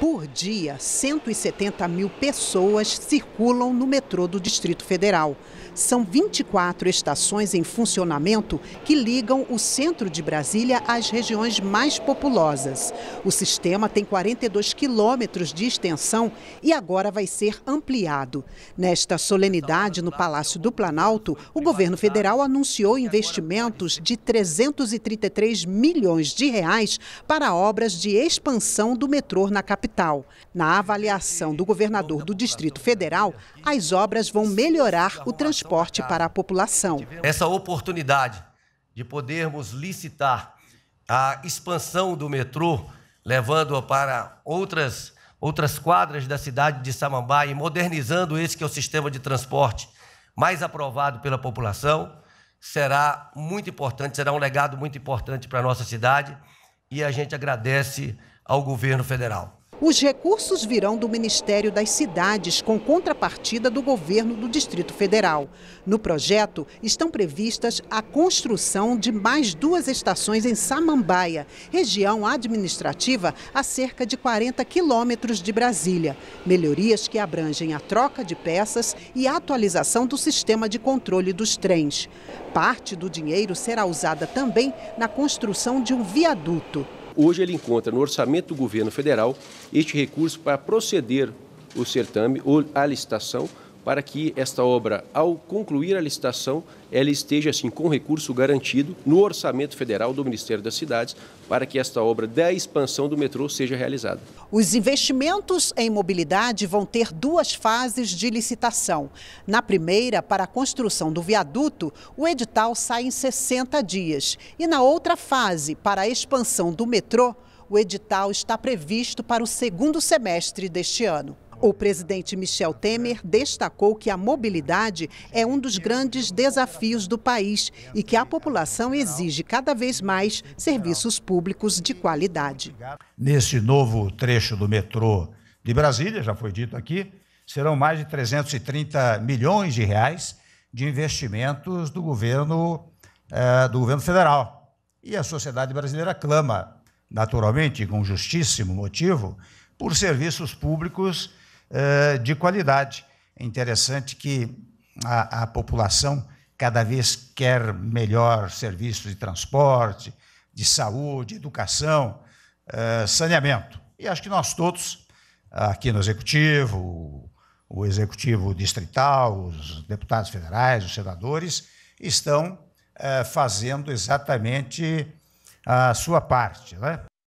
Por dia, 170 mil pessoas circulam no metrô do Distrito Federal. São 24 estações em funcionamento que ligam o centro de Brasília às regiões mais populosas. O sistema tem 42 quilômetros de extensão e agora vai ser ampliado. Nesta solenidade no Palácio do Planalto, o governo federal anunciou investimentos de 333 milhões de reais para obras de expansão do metrô na capital capital. Na avaliação do governador do Distrito Federal, as obras vão melhorar o transporte para a população. Essa oportunidade de podermos licitar a expansão do metrô, levando-a para outras, outras quadras da cidade de Samambaia e modernizando esse que é o sistema de transporte mais aprovado pela população, será muito importante, será um legado muito importante para a nossa cidade e a gente agradece ao governo federal. Os recursos virão do Ministério das Cidades, com contrapartida do governo do Distrito Federal. No projeto estão previstas a construção de mais duas estações em Samambaia, região administrativa a cerca de 40 quilômetros de Brasília. Melhorias que abrangem a troca de peças e a atualização do sistema de controle dos trens. Parte do dinheiro será usada também na construção de um viaduto. Hoje ele encontra no orçamento do governo federal este recurso para proceder o certame ou a licitação para que esta obra, ao concluir a licitação, ela esteja assim com recurso garantido no orçamento federal do Ministério das Cidades, para que esta obra da expansão do metrô seja realizada. Os investimentos em mobilidade vão ter duas fases de licitação. Na primeira, para a construção do viaduto, o edital sai em 60 dias. E na outra fase, para a expansão do metrô, o edital está previsto para o segundo semestre deste ano. O presidente Michel Temer destacou que a mobilidade é um dos grandes desafios do país e que a população exige cada vez mais serviços públicos de qualidade. Nesse novo trecho do metrô de Brasília, já foi dito aqui, serão mais de 330 milhões de reais de investimentos do governo, eh, do governo federal. E a sociedade brasileira clama, naturalmente, com justíssimo motivo, por serviços públicos eh, de qualidade. É interessante que a, a, população cada vez quer melhor serviços de transporte, de saúde, educação, eh, saneamento. E acho que nós todos, aqui no Executivo, o Executivo Distrital, os deputados federais, os senadores, estão eh, fazendo exatamente a sua parte. Né?